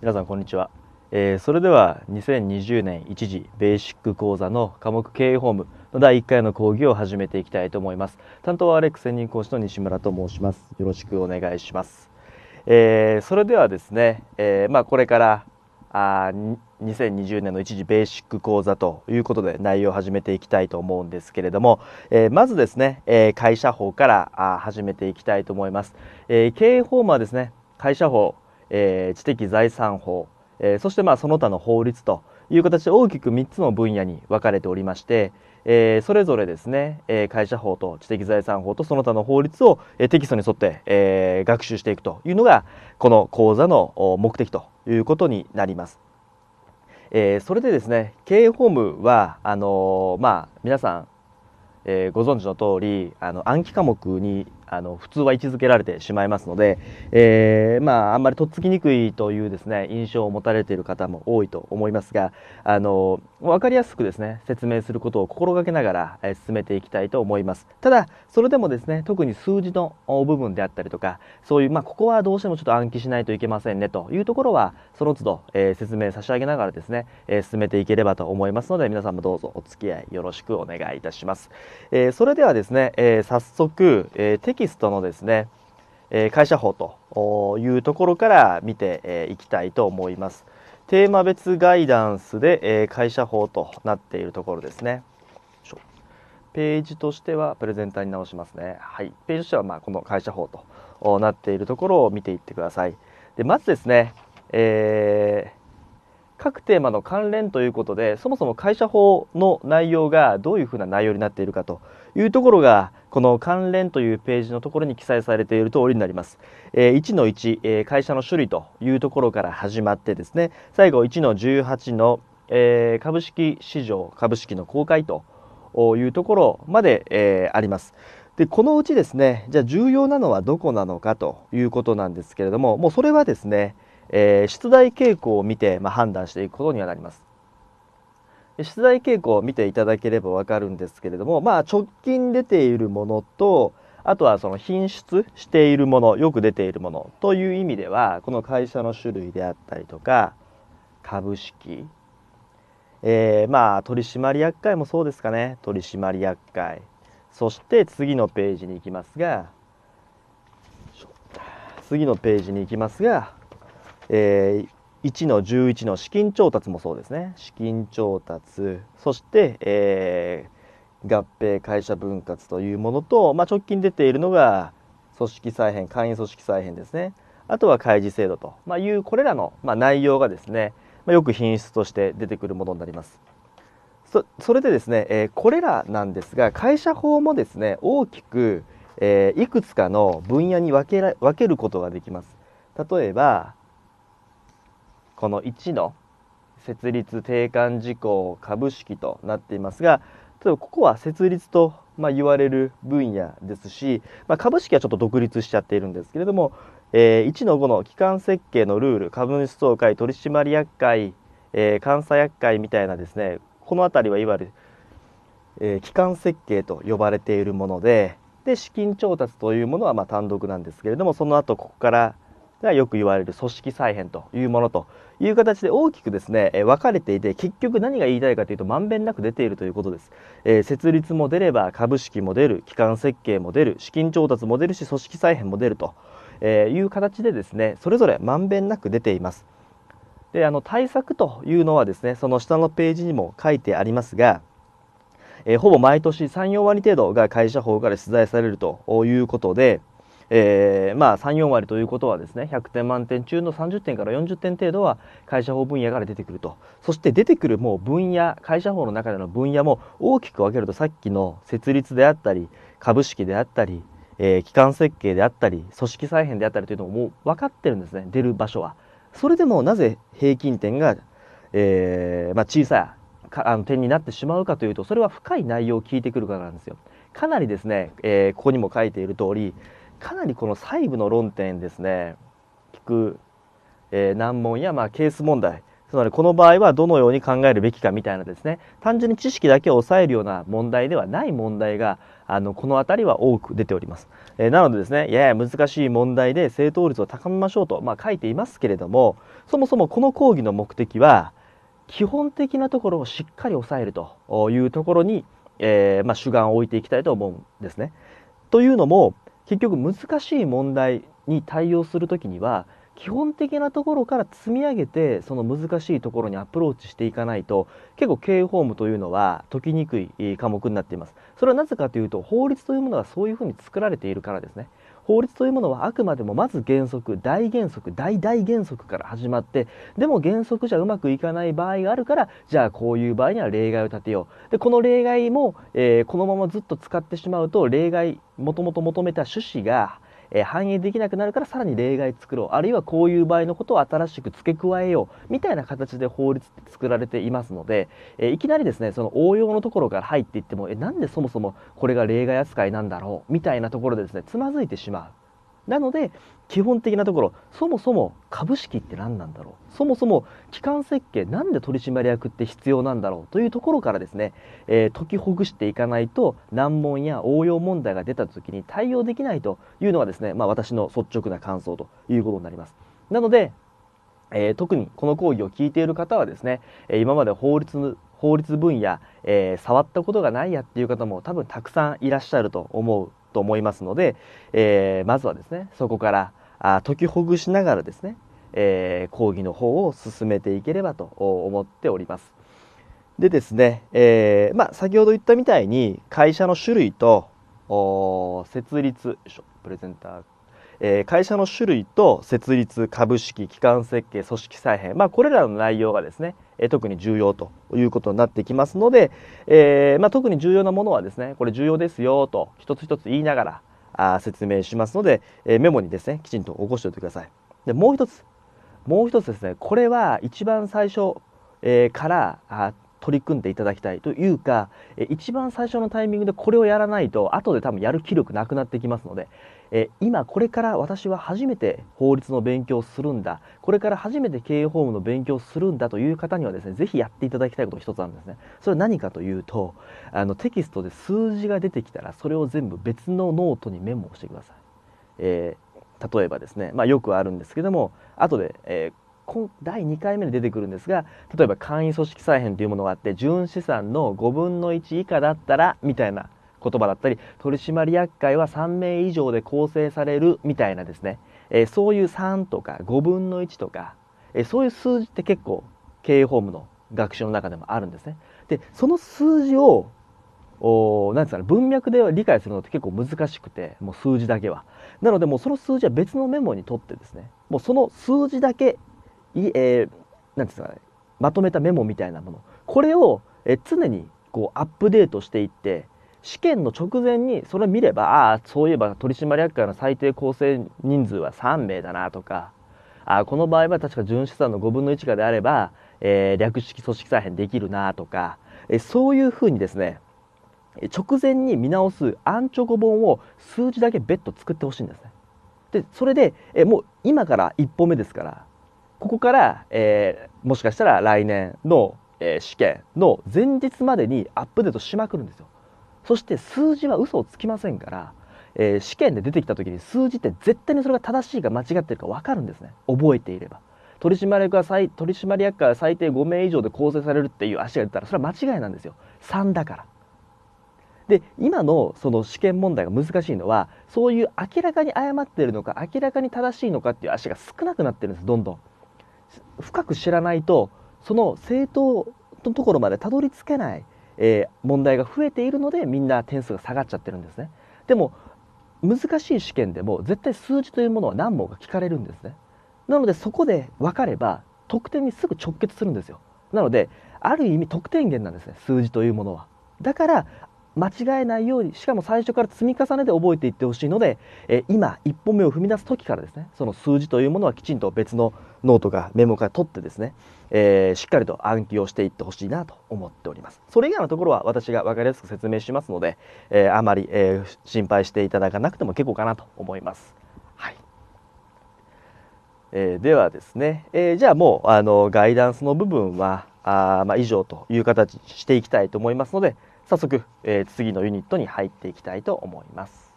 皆さんこんにちは、えー、それでは2020年一時ベーシック講座の科目経営法務の第1回の講義を始めていきたいと思います担当はアレック専任講師の西村と申しますよろしくお願いします、えー、それではですね、えー、まあこれからあ2020年の一時ベーシック講座ということで内容を始めていきたいと思うんですけれども、えー、まずですね、えー、会社法からあ始めていきたいと思います、えー、経営法務はですね会社法えー、知的財産法、えー、そしてまあその他の法律という形で大きく3つの分野に分かれておりまして、えー、それぞれですね、えー、会社法と知的財産法とその他の法律を、えー、テキストに沿って、えー、学習していくというのがこの講座の目的ということになります。えー、それでですね経営法務はあのー、まあ、皆さん、えー、ご存知の通りあり暗記科目にあの普通は位置づけられてしまいますので、えー、まあ、あんまりとっつきにくいというですね印象を持たれている方も多いと思いますがあの分かりやすくですね説明することを心がけながら、えー、進めていきたいと思いますただそれでもですね特に数字の部分であったりとかそういう、まあ、ここはどうしてもちょっと暗記しないといけませんねというところはその都度、えー、説明差し上げながらですね、え進めていければと思いますので皆さんもどうぞお付き合いよろしくお願いいたします、えそれではですね、え早速、えーキストのですね、え会社法というところから見ていきたいと思います。テーマ別ガイダンスで、え会社法となっているところですね。ページとしてはプレゼンターに直しますね。はい、ページとしてはまあこの会社法となっているところを見ていってください。でまずですね、えー各テーマの関連ということでそもそも会社法の内容がどういうふうな内容になっているかというところがこの関連というページのところに記載されている通りになります。えー、1の1、えー、会社の種類というところから始まってですね最後1の18の、えー、株式市場株式の公開というところまで、えあります。でこのうちですねじゃあ重要なのはどこなのかということなんですけれどももうそれはですねえー、出題傾向を見て、まあ、判断していくことにはなります。出題傾向を見ていただければわかるんですけれども、まあ、直近出ているものとあとはその品質しているものよく出ているものという意味ではこの会社の種類であったりとか株式、えー、まあ取締役会もそうですかね取締役会そして次のページに行きますが次のページに行きますがえー、1の11の資金調達もそうですね資金調達そして、えー、合併会社分割というものと、まあ、直近出ているのが組織再編会員組織再編ですねあとは開示制度と、まあ、いうこれらの、まあ、内容がですね、まあ、よく品質として出てくるものになりますそそれでですね、えー、これらなんですが会社法もですね大きく、えー、いくつかの分野に分け分けることができます例えば、この1の設立定款事項株式となっていますが例えばここは設立と、まあ、言われる分野ですし、まあ、株式はちょっと独立しちゃっているんですけれども、えー、1の5の基幹設計のルール株主総会取締役会、えー、監査役会みたいなですねこの辺りはいわゆる、えー、基幹設計と呼ばれているものでで資金調達というものはま単独なんですけれどもその後ここからではよく言われる組織再編というものという形で大きくですね、え分かれていて結局何が言いたいかというとまんべんなく出ているということです、えー、設立も出れば株式も出る基幹設計も出る資金調達も出るし組織再編も出ると、えいう形でですねそれぞれまんべんなく出ていますであの対策というのはですねその下のページにも書いてありますがえほぼ毎年34割程度が会社法から取材されるということで、えー、まあ34割ということはですね100点満点中の30点から40点程度は会社法分野から出てくるとそして出てくるもう分野会社法の中での分野も大きく分けるとさっきの設立であったり株式であったり、えー、機関設計であったり組織再編であったりというのももう分かってるんですね出る場所は。それでもなぜ平均点が、えーまあ、小さいあの点になってしまうかというとそれは深い内容を聞いてくるからなんですよ。かなりですね、えー、ここにも書いている通りかなりこの細部の論点ですね聞く、えー、難問や、まあ、ケース問題つまりこの場合はどのように考えるべきかみたいなですね単純に知識だけを抑えるような問題ではない問題があのこの辺りは多く出ております、えー、なのでですねやや難しい問題で正答率を高めましょうと、まあ、書いていますけれどもそもそもこの講義の目的は基本的なところをしっかり抑えるというところに、えー、まあ、主眼を置いていきたいと思うんですね。というのも結局難しい問題に対応する時には基本的なところから積み上げてその難しいところにアプローチしていかないと結構経営法務というのは解きにくい科目になっていますそれはなぜかというと法律というものがそういうふうに作られているからですね法律というものはあくまでもまず原則大原則大大原則から始まってでも原則じゃうまくいかない場合があるからじゃあこういう場合には例外を立てようでこの例外も、えー、このままずっと使ってしまうと例外もともと求めた趣旨がえ反映できなくなるからさらに例外作ろうあるいはこういう場合のことを新しく付け加えようみたいな形で法律って作られていますので、えいきなりですねその応用のところから入っていってもえなんでそもそもこれが例外扱いなんだろうみたいなところでですねつまずいてしまう。なので基本的なところそもそも株式って何なんだろうそもそも機関設計なんで取締役って必要なんだろうというところからですね、えー、解きほぐしていかないと難問や応用問題が出た時に対応できないというのがですね、まあ、私の率直な感想ということになります。なのでえー、特にこの講義を聞いている方はですね、え今まで法律法律分野、えー、触ったことがないやっていう方も多分たくさんいらっしゃると思うと思いますので、えー、まずはですねそこからあ解きほぐしながらですね、えー、講義の方を進めていければと思っております。でですね、えー、まあ、先ほど言ったみたいに会社の種類と設立プレゼンターえー、会社の種類と設立株式機関設計組織再編、まあ、これらの内容がですね、えー、特に重要ということになってきますので、えーまあ、特に重要なものはですねこれ重要ですよと一つ一つ言いながらあ説明しますので、えー、メモにですねきちんと起こしておいてください。でもう一つもう一つですねこれは一番最初、えー、からあ取り組んでいただきたいというか一番最初のタイミングでこれをやらないと後で多分やる気力なくなってきますのでえ今これから私は初めて法律の勉強をするんだこれから初めて経営法務の勉強をするんだという方にはですね是非やっていただきたいことが一つあるんですねそれは何かというとあのテキストで数字が出てきたらそれを全部別のノートにメモをしてください、えー、例えばですね、まあ、よくあるんですけども後で、えー第2回目で出てくるんですが例えば簡易組織再編というものがあって純資産の5分の1以下だったらみたいな言葉だったり取締役会は3名以上で構成されるみたいなですね、えー、そういう3とか5分の1とか、えー、そういう数字って結構経営法務の学習の中でもあるんですね。でその数字をおなんですかね文脈で理解するのって結構難しくてもう数字だけはなのでもうその数字は別のメモにとってですねもうその数字だけい、えー、なんですかねまとめたメモみたいなものこれを、えー、常にこうアップデートしていって試験の直前にそれ見ればああそういえば取締役会の最低構成人数は3名だなとかあこの場合は確か純資産の5分の1かであれば、えー、略式組織再編できるなとか、えー、そういうふうにですね直前に見直すアンチョコ本を数字だけ別途作ってほしいんですね。でそれで、えー、もう今から1歩目ですからここから、えもしかしたら来年の、え試験の前日までにアップデートしまくるんですよ。そして数字は嘘をつきませんから、えー、試験で出てきた時に数字って絶対にそれが正しいか間違ってるか分かるんですね覚えていれば取締役は最取締役から最低5名以上で構成されるっていう足が出たらそれは間違いなんですよ3だからで今のその試験問題が難しいのはそういう明らかに誤ってるのか明らかに正しいのかっていう足が少なくなってるんですどんどん深く知らないとその正当のところまでたどり着けないえー、問題が増えているのでみんな点数が下がっちゃってるんですねでも難しい試験でも絶対数字というものは何問か聞かれるんですねなのでそこで分かれば得点にすぐ直結するんですよなのである意味得点源なんですね数字というものはだから間違えないようにしかも最初から積み重ねて覚えていってほしいので、え今一歩目を踏み出す時からですねその数字というものはきちんと別のノートかメモから取ってですね、えー、しっかりと暗記をしていってほしいなと思っておりますそれ以外のところは私が分かりやすく説明しますので、えー、あまり、えー、心配していただかなくても結構かなと思いますはいえー、ではですね、えー、じゃあもうあのガイダンスの部分はあまあ以上という形にしていきたいと思いますので早速、えー、次のユニットに入っていきたいと思います。